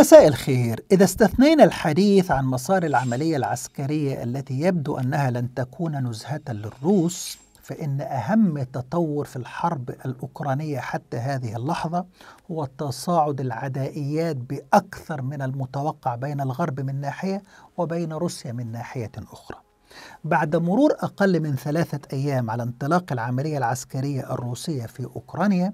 مساء الخير إذا استثنينا الحديث عن مسار العملية العسكرية التي يبدو أنها لن تكون نزهة للروس فإن أهم تطور في الحرب الأوكرانية حتى هذه اللحظة هو تصاعد العدائيات بأكثر من المتوقع بين الغرب من ناحية وبين روسيا من ناحية أخرى بعد مرور أقل من ثلاثة أيام على انطلاق العملية العسكرية الروسية في أوكرانيا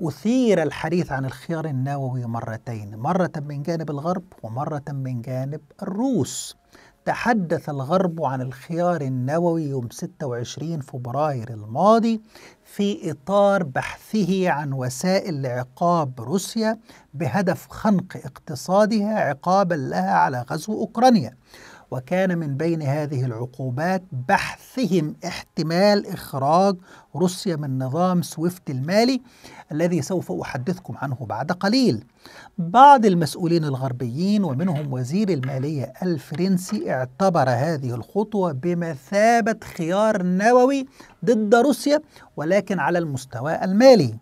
أثير الحديث عن الخيار النووي مرتين مرة من جانب الغرب ومرة من جانب الروس تحدث الغرب عن الخيار النووي يوم 26 فبراير الماضي في إطار بحثه عن وسائل لعقاب روسيا بهدف خنق اقتصادها عقابا لها على غزو أوكرانيا وكان من بين هذه العقوبات بحثهم احتمال إخراج روسيا من نظام سويفت المالي الذي سوف أحدثكم عنه بعد قليل بعض المسؤولين الغربيين ومنهم وزير المالية الفرنسي اعتبر هذه الخطوة بمثابة خيار نووي ضد روسيا ولكن على المستوى المالي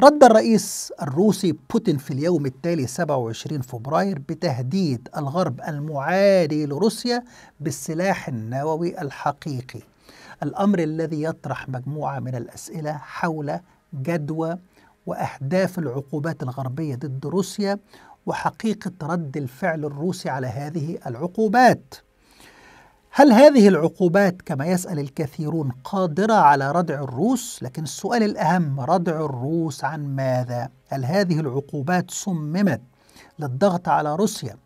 رد الرئيس الروسي بوتين في اليوم التالي 27 فبراير بتهديد الغرب المعادي لروسيا بالسلاح النووي الحقيقي الأمر الذي يطرح مجموعة من الأسئلة حول جدوى وأهداف العقوبات الغربية ضد روسيا وحقيقة رد الفعل الروسي على هذه العقوبات هل هذه العقوبات كما يسأل الكثيرون قادرة على ردع الروس؟ لكن السؤال الأهم ردع الروس عن ماذا؟ هل هذه العقوبات صممت للضغط على روسيا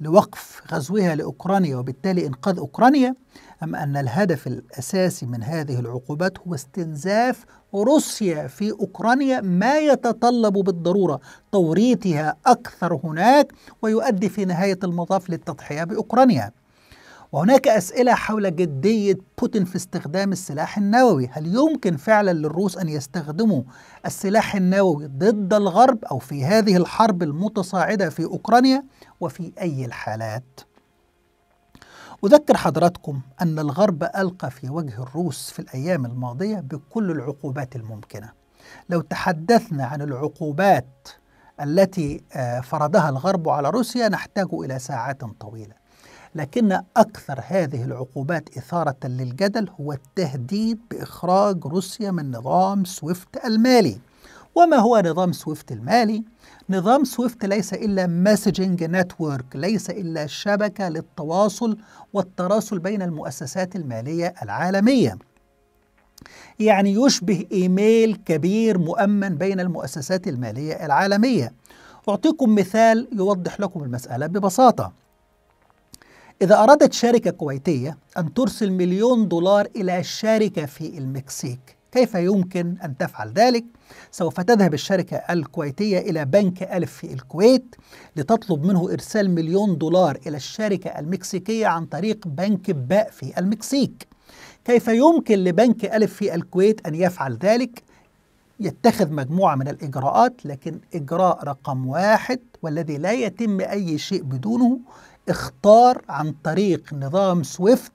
لوقف غزوها لأوكرانيا وبالتالي إنقاذ أوكرانيا؟ أم أن الهدف الأساسي من هذه العقوبات هو استنزاف روسيا في أوكرانيا ما يتطلب بالضرورة توريطها أكثر هناك ويؤدي في نهاية المطاف للتضحية بأوكرانيا؟ وهناك أسئلة حول جدية بوتين في استخدام السلاح النووي هل يمكن فعلا للروس أن يستخدموا السلاح النووي ضد الغرب أو في هذه الحرب المتصاعدة في أوكرانيا وفي أي الحالات؟ أذكر حضراتكم أن الغرب ألقى في وجه الروس في الأيام الماضية بكل العقوبات الممكنة لو تحدثنا عن العقوبات التي آه، فرضها الغرب على روسيا نحتاج إلى ساعات طويلة لكن أكثر هذه العقوبات إثارة للجدل هو التهديد بإخراج روسيا من نظام سويفت المالي وما هو نظام سويفت المالي؟ نظام سويفت ليس إلا مسجنج نتورك ليس إلا شبكة للتواصل والتراسل بين المؤسسات المالية العالمية يعني يشبه إيميل كبير مؤمن بين المؤسسات المالية العالمية أعطيكم مثال يوضح لكم المسألة ببساطة إذا أرادت شركة كويتية أن ترسل مليون دولار إلى شركة في المكسيك كيف يمكن أن تفعل ذلك؟ سوف تذهب الشركة الكويتية إلى بنك ألف في الكويت لتطلب منه إرسال مليون دولار إلى الشركة المكسيكية عن طريق بنك باء في المكسيك كيف يمكن لبنك ألف في الكويت أن يفعل ذلك؟ يتخذ مجموعة من الإجراءات لكن إجراء رقم واحد والذي لا يتم أي شيء بدونه اختار عن طريق نظام سويفت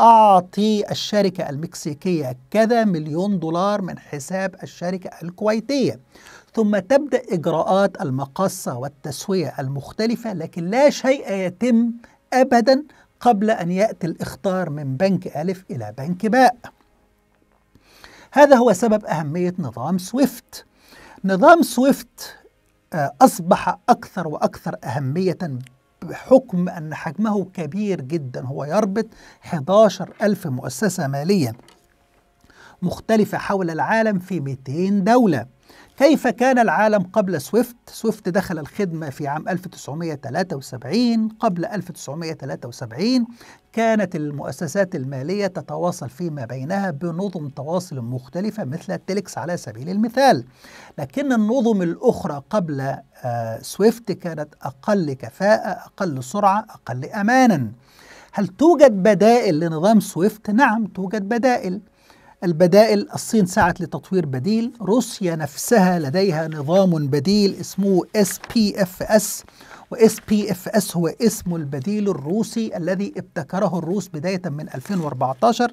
أعطي الشركة المكسيكية كذا مليون دولار من حساب الشركة الكويتية ثم تبدأ إجراءات المقصة والتسوية المختلفة لكن لا شيء يتم أبدا قبل أن يأتي الاختار من بنك ألف إلى بنك باء هذا هو سبب أهمية نظام سويفت نظام سويفت آه، أصبح أكثر وأكثر أهمية بحكم أن حجمه كبير جدا هو يربط 11 ألف مؤسسة مالية مختلفة حول العالم في 200 دولة كيف كان العالم قبل سويفت؟ سويفت دخل الخدمة في عام 1973 قبل 1973 كانت المؤسسات المالية تتواصل فيما بينها بنظم تواصل مختلفة مثل تيليكس على سبيل المثال لكن النظم الأخرى قبل آه، سويفت كانت أقل كفاءة أقل سرعة أقل أمانا هل توجد بدائل لنظام سويفت؟ نعم توجد بدائل البدائل الصين سعت لتطوير بديل روسيا نفسها لديها نظام بديل اسمه اس بي اف اس واس بي اف اس هو اسم البديل الروسي الذي ابتكره الروس بدايه من 2014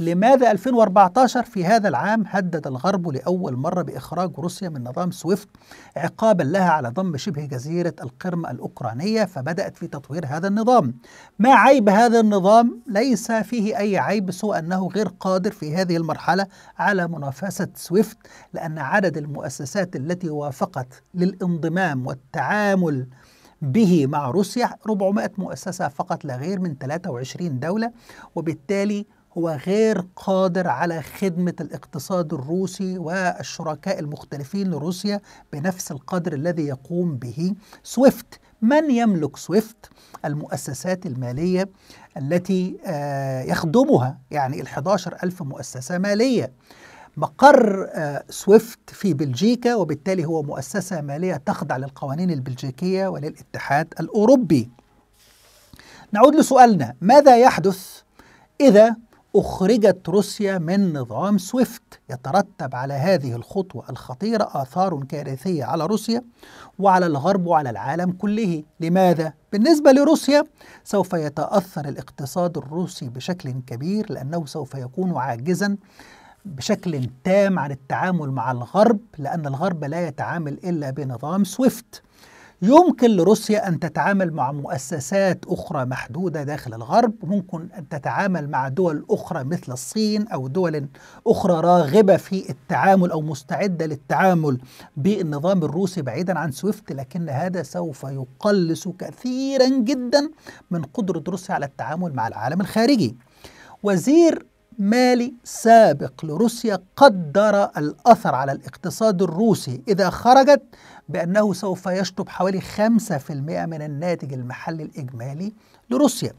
لماذا 2014 في هذا العام هدد الغرب لأول مرة بإخراج روسيا من نظام سويفت عقابا لها على ضم شبه جزيرة القرم الأوكرانية فبدأت في تطوير هذا النظام ما عيب هذا النظام؟ ليس فيه أي عيب سوى أنه غير قادر في هذه المرحلة على منافسة سويفت لأن عدد المؤسسات التي وافقت للانضمام والتعامل به مع روسيا 400 مؤسسة فقط لا غير من 23 دولة وبالتالي هو غير قادر على خدمة الاقتصاد الروسي والشركاء المختلفين لروسيا بنفس القدر الذي يقوم به سويفت من يملك سويفت المؤسسات المالية التي آه، يخدمها يعني ال ألف مؤسسة مالية مقر آه، سويفت في بلجيكا وبالتالي هو مؤسسة مالية تخضع للقوانين البلجيكية وللاتحاد الأوروبي نعود لسؤالنا ماذا يحدث إذا أخرجت روسيا من نظام سويفت يترتب على هذه الخطوة الخطيرة آثار كارثية على روسيا وعلى الغرب وعلى العالم كله لماذا؟ بالنسبة لروسيا سوف يتأثر الاقتصاد الروسي بشكل كبير لأنه سوف يكون عاجزا بشكل تام عن التعامل مع الغرب لأن الغرب لا يتعامل إلا بنظام سويفت يمكن لروسيا أن تتعامل مع مؤسسات أخرى محدودة داخل الغرب ممكن أن تتعامل مع دول أخرى مثل الصين أو دول أخرى راغبة في التعامل أو مستعدة للتعامل بالنظام الروسي بعيدا عن سويفت لكن هذا سوف يقلص كثيرا جدا من قدرة روسيا على التعامل مع العالم الخارجي وزير مالي سابق لروسيا قدر الأثر على الاقتصاد الروسي إذا خرجت بأنه سوف يشطب حوالي 5% من الناتج المحلي الإجمالي لروسيا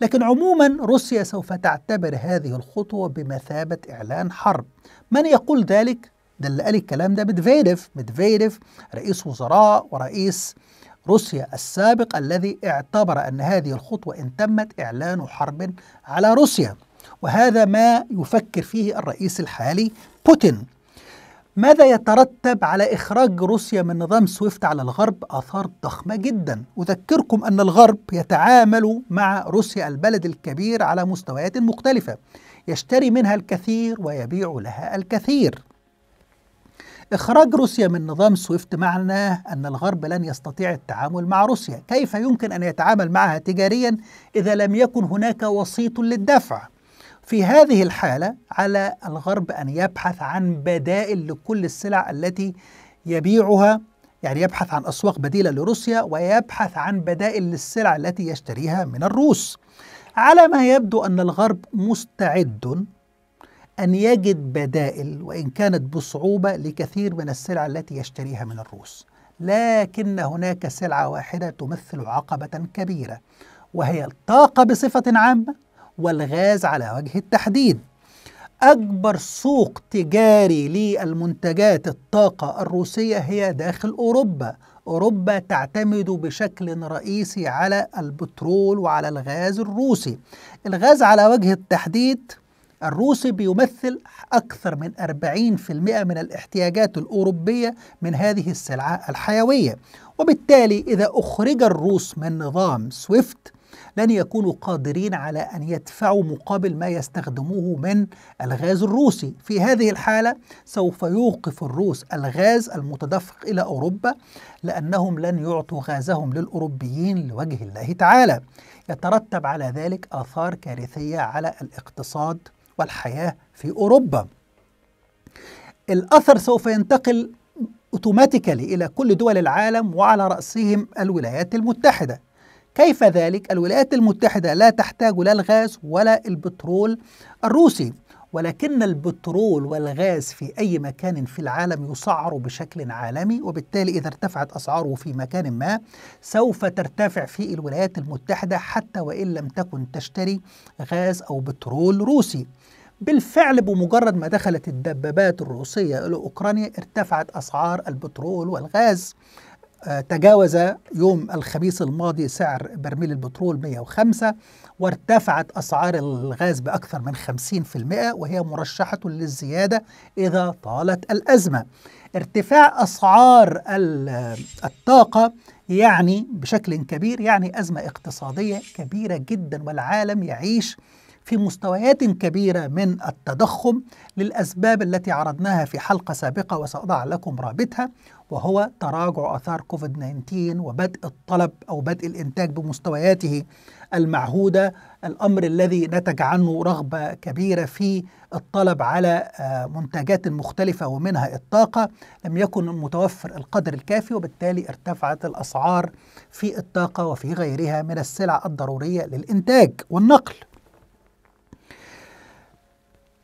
لكن عموما روسيا سوف تعتبر هذه الخطوة بمثابة إعلان حرب من يقول ذلك؟ ده اللي قال الكلام ده ميدفيديف ميدفيديف رئيس وزراء ورئيس روسيا السابق الذي اعتبر أن هذه الخطوة إن تمت إعلان حرب على روسيا وهذا ما يفكر فيه الرئيس الحالي بوتين ماذا يترتب على إخراج روسيا من نظام سويفت على الغرب آثار ضخمة جدا أذكركم أن الغرب يتعامل مع روسيا البلد الكبير على مستويات مختلفة يشتري منها الكثير ويبيع لها الكثير إخراج روسيا من نظام سويفت معناه أن الغرب لن يستطيع التعامل مع روسيا كيف يمكن أن يتعامل معها تجاريا إذا لم يكن هناك وسيط للدفع في هذه الحالة على الغرب أن يبحث عن بدائل لكل السلع التي يبيعها يعني يبحث عن أسواق بديلة لروسيا ويبحث عن بدائل للسلع التي يشتريها من الروس على ما يبدو أن الغرب مستعد أن يجد بدائل وإن كانت بصعوبة لكثير من السلع التي يشتريها من الروس لكن هناك سلعة واحدة تمثل عقبة كبيرة وهي الطاقة بصفة عامة والغاز على وجه التحديد أكبر سوق تجاري للمنتجات الطاقة الروسية هي داخل أوروبا أوروبا تعتمد بشكل رئيسي على البترول وعلى الغاز الروسي الغاز على وجه التحديد الروسي بيمثل أكثر من 40% من الاحتياجات الأوروبية من هذه السلعة الحيوية وبالتالي إذا أخرج الروس من نظام سويفت لن يكونوا قادرين على أن يدفعوا مقابل ما يستخدموه من الغاز الروسي في هذه الحالة سوف يوقف الروس الغاز المتدفق إلى أوروبا لأنهم لن يعطوا غازهم للأوروبيين لوجه الله تعالى يترتب على ذلك آثار كارثية على الاقتصاد والحياة في أوروبا الأثر سوف ينتقل اوتوماتيكالي الى كل دول العالم وعلى راسهم الولايات المتحده كيف ذلك؟ الولايات المتحدة لا تحتاج لا الغاز ولا البترول الروسي ولكن البترول والغاز في أي مكان في العالم يسعر بشكل عالمي وبالتالي إذا ارتفعت أسعاره في مكان ما سوف ترتفع في الولايات المتحدة حتى وإن لم تكن تشتري غاز أو بترول روسي بالفعل بمجرد ما دخلت الدبابات الروسية إلى أوكرانيا ارتفعت أسعار البترول والغاز تجاوز يوم الخميس الماضي سعر برميل البترول 105 وارتفعت أسعار الغاز بأكثر من 50% وهي مرشحة للزيادة إذا طالت الأزمة ارتفاع أسعار الطاقة يعني بشكل كبير يعني أزمة اقتصادية كبيرة جدا والعالم يعيش في مستويات كبيرة من التضخم للأسباب التي عرضناها في حلقة سابقة وسأضع لكم رابطها وهو تراجع آثار كوفيد 19 وبدء الطلب أو بدء الإنتاج بمستوياته المعهودة الأمر الذي نتج عنه رغبة كبيرة في الطلب على آه، منتجات مختلفة ومنها الطاقة لم يكن متوفر القدر الكافي وبالتالي ارتفعت الأسعار في الطاقة وفي غيرها من السلع الضرورية للإنتاج والنقل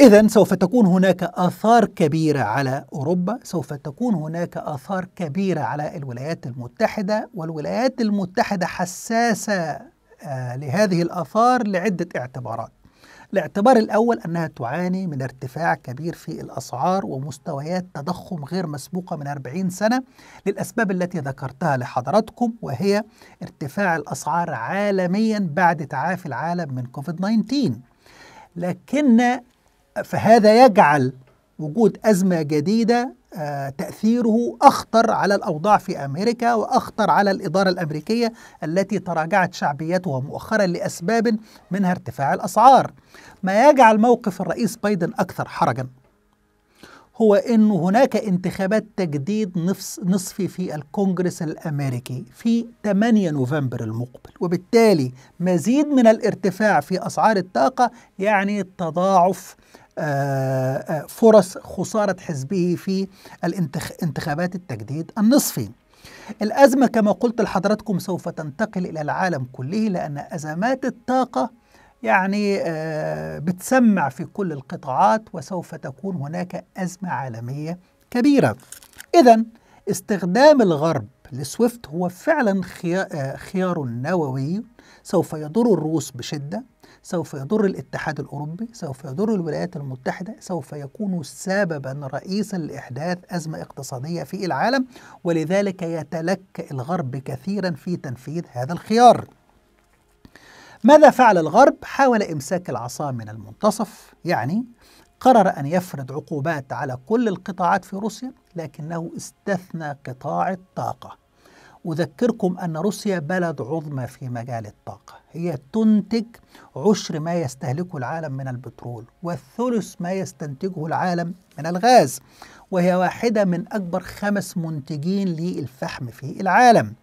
إذا سوف تكون هناك آثار كبيرة على أوروبا، سوف تكون هناك آثار كبيرة على الولايات المتحدة، والولايات المتحدة حساسة آه، لهذه الآثار لعدة اعتبارات. الاعتبار الأول أنها تعاني من ارتفاع كبير في الأسعار ومستويات تضخم غير مسبوقة من 40 سنة للأسباب التي ذكرتها لحضراتكم وهي ارتفاع الأسعار عالميا بعد تعافي العالم من كوفيد 19 لكن فهذا يجعل وجود أزمة جديدة آه، تأثيره أخطر على الأوضاع في أمريكا وأخطر على الإدارة الأمريكية التي تراجعت شعبيتها مؤخرا لأسباب منها ارتفاع الأسعار ما يجعل موقف الرئيس بايدن أكثر حرجا هو أن هناك انتخابات تجديد نصفي في الكونجرس الأمريكي في 8 نوفمبر المقبل وبالتالي مزيد من الارتفاع في أسعار الطاقة يعني تضاعف آه، آه، فرص خسارة حزبه في انتخابات التجديد النصفي الأزمة كما قلت لحضراتكم سوف تنتقل إلى العالم كله لأن أزمات الطاقة يعني آه، بتسمع في كل القطاعات وسوف تكون هناك أزمة عالمية كبيرة إذا استخدام الغرب لسويفت هو فعلا خيار نووي سوف يضر الروس بشدة سوف يضر الاتحاد الأوروبي سوف يضر الولايات المتحدة سوف يكون سببا رئيسا لإحداث أزمة اقتصادية في العالم ولذلك يتلكأ الغرب كثيرا في تنفيذ هذا الخيار ماذا فعل الغرب؟ حاول إمساك العصا من المنتصف يعني قرر أن يفرض عقوبات على كل القطاعات في روسيا لكنه استثنى قطاع الطاقة أذكركم أن روسيا بلد عظمى في مجال الطاقة هي تنتج عشر ما يستهلكه العالم من البترول والثلث ما يستنتجه العالم من الغاز وهي واحدة من أكبر خمس منتجين للفحم في العالم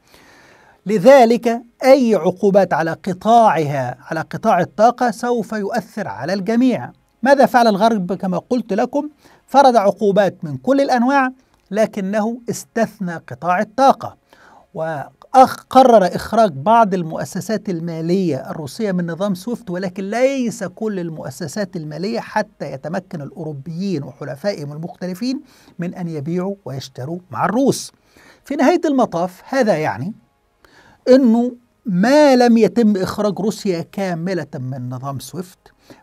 لذلك أي عقوبات على قطاعها على قطاع الطاقة سوف يؤثر على الجميع ماذا فعل الغرب كما قلت لكم فرض عقوبات من كل الأنواع لكنه استثنى قطاع الطاقة وقرر إخراج بعض المؤسسات المالية الروسية من نظام سويفت ولكن ليس كل المؤسسات المالية حتى يتمكن الأوروبيين وحلفائهم المختلفين من أن يبيعوا ويشتروا مع الروس في نهاية المطاف هذا يعني أنه ما لم يتم إخراج روسيا كاملة من نظام سويفت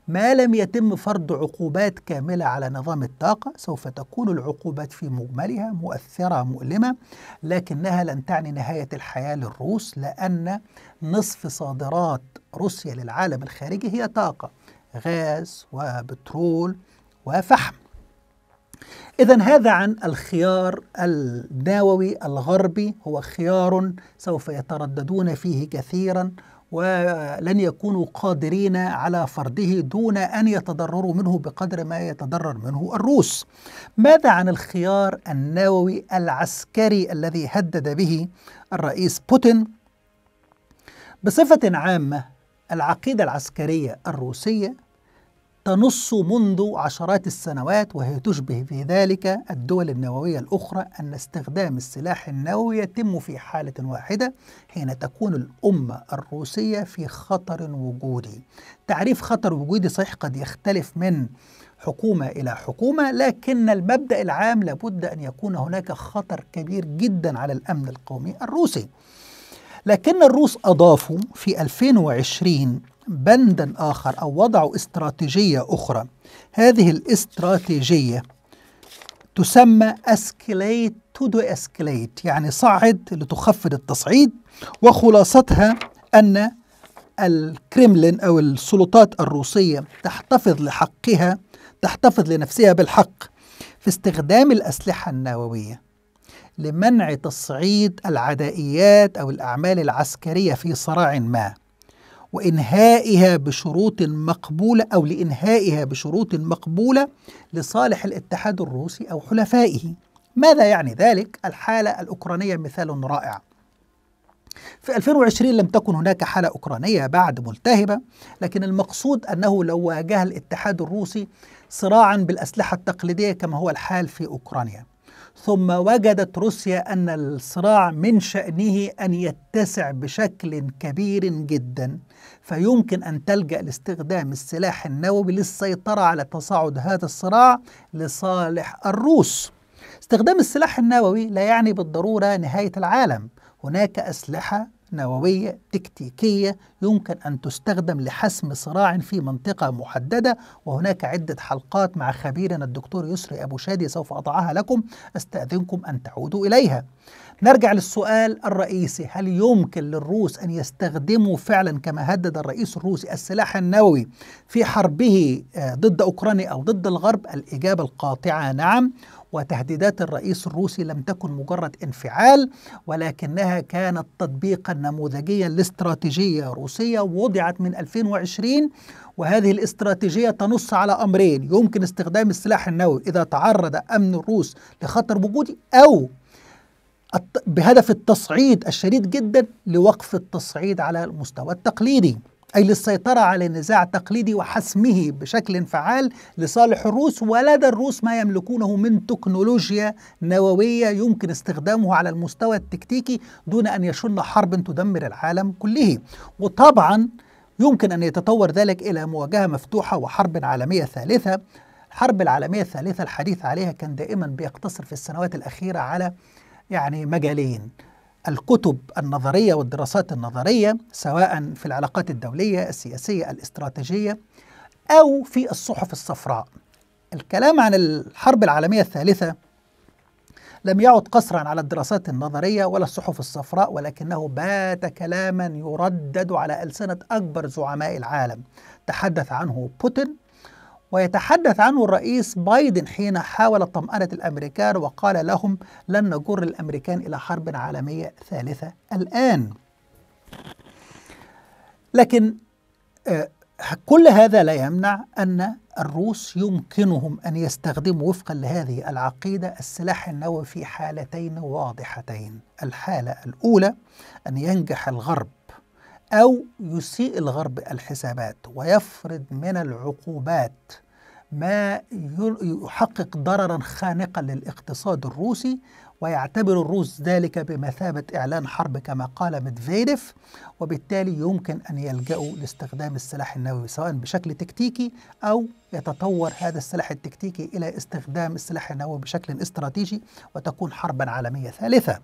ما لم يتم فرض عقوبات كاملة على نظام الطاقة سوف تكون العقوبات في مجملها مؤثرة مؤلمة لكنها لن تعني نهاية الحياة للروس لأن نصف صادرات روسيا للعالم الخارجي هي طاقة غاز وبترول وفحم إذا هذا عن الخيار النووي الغربي هو خيار سوف يترددون فيه كثيرا ولن يكونوا قادرين على فرضه دون ان يتضرروا منه بقدر ما يتضرر منه الروس. ماذا عن الخيار النووي العسكري الذي هدد به الرئيس بوتين؟ بصفه عامه العقيده العسكريه الروسيه تنص منذ عشرات السنوات وهي تشبه في ذلك الدول النووية الأخرى أن استخدام السلاح النووي يتم في حالة واحدة حين تكون الأمة الروسية في خطر وجودي. تعريف خطر وجودي صحيح قد يختلف من حكومة إلى حكومة لكن المبدأ العام لابد أن يكون هناك خطر كبير جدا على الأمن القومي الروسي. لكن الروس أضافوا في 2020 بندا آخر أو وضعوا استراتيجية أخرى هذه الاستراتيجية تسمى اسكليت تو دو اسكليت يعني صعد لتخفض التصعيد وخلاصتها أن الكريملين أو السلطات الروسية تحتفظ لحقها تحتفظ لنفسها بالحق في استخدام الأسلحة النووية لمنع تصعيد العدائيات أو الأعمال العسكرية في صراع ما وإنهائها بشروط مقبولة أو لإنهائها بشروط مقبولة لصالح الاتحاد الروسي أو حلفائه ماذا يعني ذلك؟ الحالة الأوكرانية مثال رائع في 2020 لم تكن هناك حالة أوكرانية بعد ملتهبة لكن المقصود أنه لو واجه الاتحاد الروسي صراعا بالأسلحة التقليدية كما هو الحال في أوكرانيا ثم وجدت روسيا أن الصراع من شأنه أن يتسع بشكل كبير جدا فيمكن أن تلجأ لاستخدام السلاح النووي للسيطرة على تصاعد هذا الصراع لصالح الروس استخدام السلاح النووي لا يعني بالضرورة نهاية العالم هناك أسلحة نووية تكتيكية يمكن أن تستخدم لحسم صراع في منطقة محددة وهناك عدة حلقات مع خبيرنا الدكتور يسري أبو شادي سوف أضعها لكم أستأذنكم أن تعودوا إليها نرجع للسؤال الرئيسي هل يمكن للروس أن يستخدموا فعلا كما هدد الرئيس الروسي السلاح النووي في حربه آه، ضد أوكرانيا أو ضد الغرب؟ الإجابة القاطعة نعم وتهديدات الرئيس الروسي لم تكن مجرد انفعال ولكنها كانت تطبيقا نموذجيا لاستراتيجية روسية وضعت من 2020 وهذه الاستراتيجية تنص على أمرين يمكن استخدام السلاح النووي إذا تعرض أمن الروس لخطر وجودي أو بهدف التصعيد الشديد جدا لوقف التصعيد على المستوى التقليدي أي للسيطرة على نزاع تقليدي وحسمه بشكل فعال لصالح الروس ولدى الروس ما يملكونه من تكنولوجيا نووية يمكن استخدامه على المستوى التكتيكي دون أن يشن حرب تدمر العالم كله وطبعا يمكن أن يتطور ذلك إلى مواجهة مفتوحة وحرب عالمية ثالثة الحرب العالمية الثالثة الحديث عليها كان دائما بيقتصر في السنوات الأخيرة على يعني مجالين الكتب النظرية والدراسات النظرية سواء في العلاقات الدولية السياسية الاستراتيجية أو في الصحف الصفراء الكلام عن الحرب العالمية الثالثة لم يعد قصرا على الدراسات النظرية ولا الصحف الصفراء ولكنه بات كلاما يردد على ألسنة أكبر زعماء العالم تحدث عنه بوتين ويتحدث عنه الرئيس بايدن حين حاول طمأنة الأمريكان وقال لهم لن نجر الأمريكان إلى حرب عالمية ثالثة الآن لكن آه، كل هذا لا يمنع أن الروس يمكنهم أن يستخدموا وفقا لهذه العقيدة السلاح النووي في حالتين واضحتين الحالة الأولى أن ينجح الغرب أو يسيء الغرب الحسابات ويفرض من العقوبات ما يحقق ضررا خانقا للاقتصاد الروسي ويعتبر الروس ذلك بمثابة إعلان حرب كما قال ميدفيديف وبالتالي يمكن أن يلجأوا لاستخدام السلاح النووي سواء بشكل تكتيكي أو يتطور هذا السلاح التكتيكي إلى استخدام السلاح النووي بشكل استراتيجي وتكون حربا عالمية ثالثة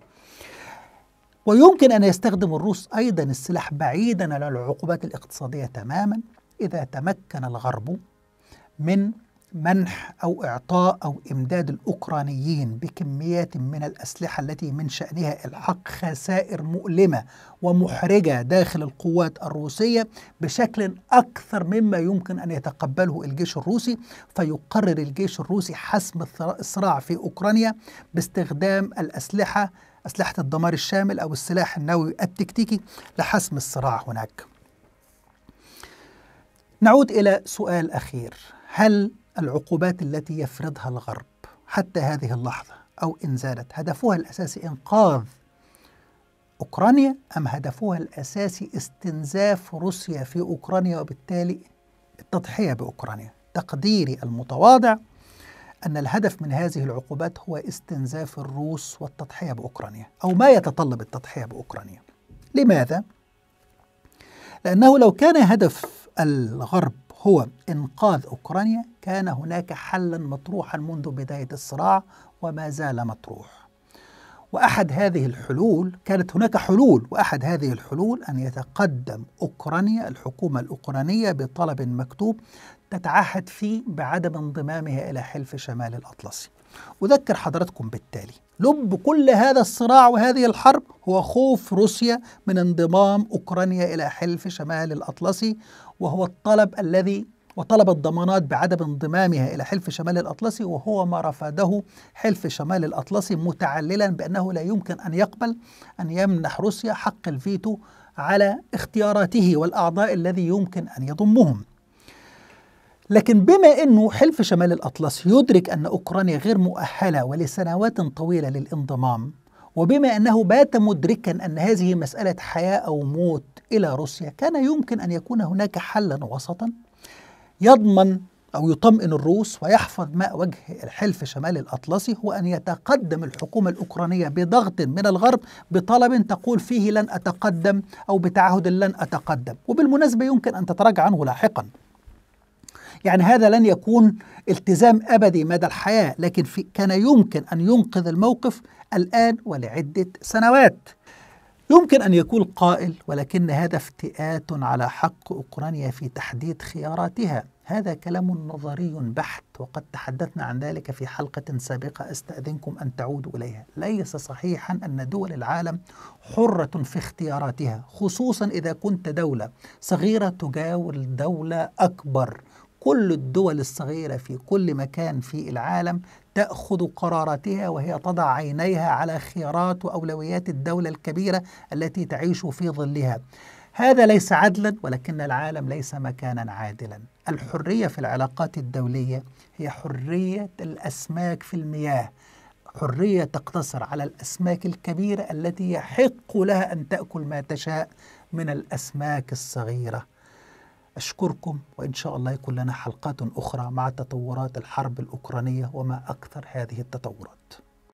ويمكن أن يستخدم الروس أيضا السلاح بعيدا عن العقوبات الاقتصادية تماما إذا تمكن الغرب من منح او اعطاء او امداد الاوكرانيين بكميات من الاسلحه التي من شانها الحق خسائر مؤلمه ومحرجه داخل القوات الروسيه بشكل اكثر مما يمكن ان يتقبله الجيش الروسي فيقرر الجيش الروسي حسم الصراع في اوكرانيا باستخدام الاسلحه اسلحه الدمار الشامل او السلاح النووي التكتيكي لحسم الصراع هناك. نعود الى سؤال اخير هل العقوبات التي يفرضها الغرب حتى هذه اللحظه او ان زالت هدفها الاساسي انقاذ اوكرانيا ام هدفها الاساسي استنزاف روسيا في اوكرانيا وبالتالي التضحيه باوكرانيا تقديري المتواضع أن الهدف من هذه العقوبات هو استنزاف الروس والتضحية بأوكرانيا أو ما يتطلب التضحية بأوكرانيا لماذا؟ لأنه لو كان هدف الغرب هو إنقاذ أوكرانيا كان هناك حلا مطروحا منذ بداية الصراع وما زال مطروح وأحد هذه الحلول كانت هناك حلول وأحد هذه الحلول أن يتقدم أوكرانيا الحكومة الأوكرانية بطلب مكتوب تتعهد فيه بعدم انضمامها إلى حلف شمال الأطلسي أذكر حضراتكم بالتالي لب كل هذا الصراع وهذه الحرب هو خوف روسيا من انضمام أوكرانيا إلى حلف شمال الأطلسي وهو الطلب الذي وطلب الضمانات بعدم انضمامها إلى حلف شمال الأطلسي وهو ما رفضه حلف شمال الأطلسي متعللا بأنه لا يمكن أن يقبل أن يمنح روسيا حق الفيتو على اختياراته والأعضاء الذي يمكن أن يضمهم لكن بما أنه حلف شمال الأطلس يدرك أن أوكرانيا غير مؤهلة ولسنوات طويلة للانضمام وبما أنه بات مدركا أن هذه مسألة حياة أو موت إلى روسيا كان يمكن أن يكون هناك حلا وسطا يضمن أو يطمئن الروس ويحفظ ماء وجه الحلف شمال الأطلسي هو أن يتقدم الحكومة الأوكرانية بضغط من الغرب بطلب تقول فيه لن أتقدم أو بتعهد لن أتقدم وبالمناسبة يمكن أن تتراجع عنه لاحقا يعني هذا لن يكون التزام أبدي مدى الحياة لكن في كان يمكن أن ينقذ الموقف الآن ولعدة سنوات يمكن أن يقول قائل ولكن هذا افتئات على حق أوكرانيا في تحديد خياراتها هذا كلام نظري بحت وقد تحدثنا عن ذلك في حلقة سابقة أستأذنكم أن تعودوا إليها ليس صحيحا أن دول العالم حرة في اختياراتها خصوصا إذا كنت دولة صغيرة تجاور دولة أكبر كل الدول الصغيرة في كل مكان في العالم تأخذ قراراتها وهي تضع عينيها على خيارات وأولويات الدولة الكبيرة التي تعيش في ظلها هذا ليس عدلا ولكن العالم ليس مكانا عادلا الحرية في العلاقات الدولية هي حرية الأسماك في المياه حرية تقتصر على الأسماك الكبيرة التي يحق لها أن تأكل ما تشاء من الأسماك الصغيرة أشكركم وإن شاء الله يكون لنا حلقات أخرى مع تطورات الحرب الأوكرانية وما أكثر هذه التطورات